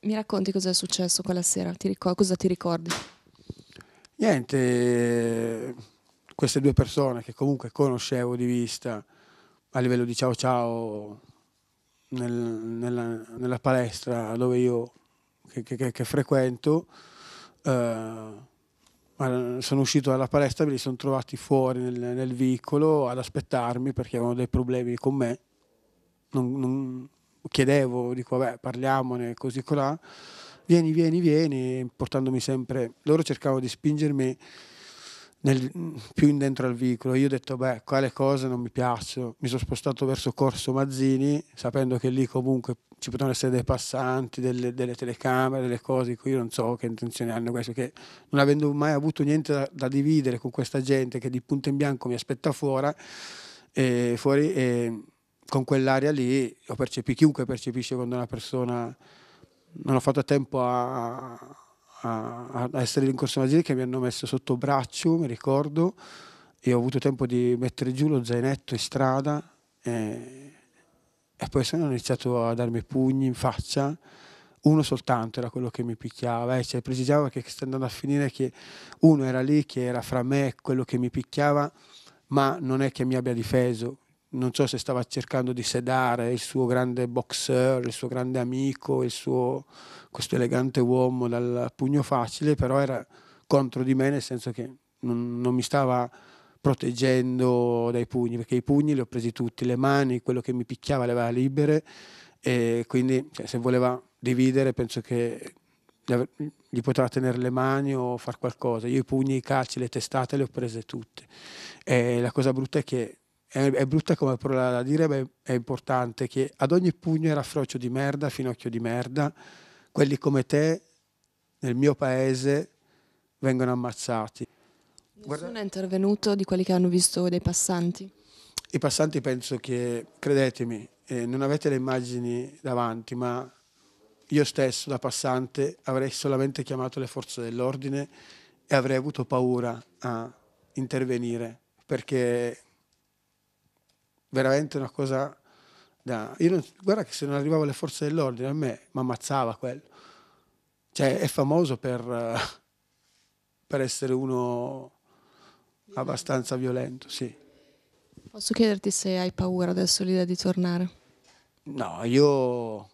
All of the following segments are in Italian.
Mi racconti cosa è successo quella sera? Ti ricor- cosa ti ricordi? Niente, queste due persone che comunque conoscevo di vista a livello di ciao ciao nel, nella, nella, palestra dove io che, che, che frequento, eh, sono uscito dalla palestra e me li sono trovati fuori nel, nel vicolo ad aspettarmi perché avevano dei problemi con me. Non, non, chiedevo, dico vabbè parliamone, così colà, vieni, vieni, vieni, portandomi sempre, loro cercavano di spingermi nel, più in dentro al vicolo, io ho detto beh, qua le cose non mi piacciono, mi sono spostato verso Corso Mazzini, sapendo che lì comunque ci potevano essere dei passanti, delle, delle telecamere, delle cose, io non so che intenzioni hanno questo, che non avendo mai avuto niente da, da dividere con questa gente che di punto in bianco mi aspetta fuori, eh, fuori eh, con quell'aria lì percepi, chiunque percepisce quando una persona non ha fatto tempo a, a, a essere in corso maggiore che mi hanno messo sotto braccio, mi ricordo, e ho avuto tempo di mettere giù lo zainetto in strada e, e poi sono iniziato a darmi pugni in faccia. Uno soltanto era quello che mi picchiava, eh, cioè precisava che sta andando a finire che uno era lì che era fra me e quello che mi picchiava, ma non è che mi abbia difeso, non so se stava cercando di sedare il suo grande boxer, il suo grande amico, suo, questo elegante uomo dal pugno facile, però era contro di me nel senso che non, non mi stava proteggendo dai pugni, perché i pugni li ho presi tutti, le mani, quello che mi picchiava le aveva libere e quindi cioè, se voleva dividere penso che gli poteva tenere le mani o fare qualcosa. Io i pugni, i calci, le testate le ho prese tutte. E la cosa brutta è che è, è, brutta come parola da dire, ma è importante, che ad ogni pugno e frocio di merda, finocchio di merda, quelli come te nel mio paese vengono ammazzati. Nessuno è intervenuto di quelli che hanno visto dei passanti? I passanti penso che, credetemi, eh, non avete le immagini davanti, ma io stesso da passante avrei solamente chiamato le forze dell'ordine e avrei avuto paura a intervenire perché veramente una cosa da... Non, guarda che se non arrivavo alle forze dell'ordine a me mi ammazzava quello. Cioè è famoso per, eh, per essere uno abbastanza violento, sì. Posso chiederti se hai paura adesso l'idea di tornare? No, io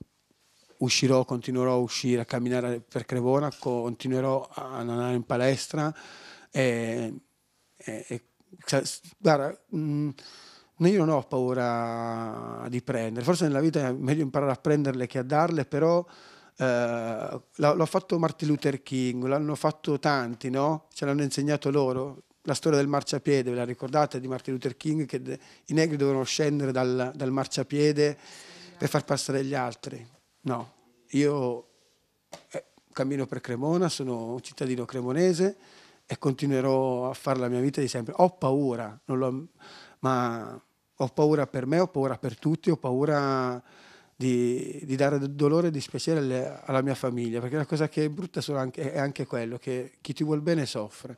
uscirò, continuerò a uscire, a camminare per Crevona, continuerò a andare in palestra. E, e, e guarda, mh, mm, io non ho paura di prendere, forse nella vita è meglio imparare a prenderle che a darle, però eh, l'ho fatto Martin Luther King, l'hanno fatto tanti, no? ce l'hanno insegnato loro. La storia del marciapiede, ve la ricordate di Martin Luther King che i negri dovevano scendere dal, dal marciapiede per far passare gli altri? No, io eh, cammino per Cremona, sono un cittadino cremonese, e continuerò a fare la mia vita di sempre. Ho paura, ho, ma ho paura per me, ho paura per tutti, ho paura di, di dare dolore e dispiacere alle, alla mia famiglia, perché la cosa che è brutta anche, è anche quello, che chi ti vuol bene soffre,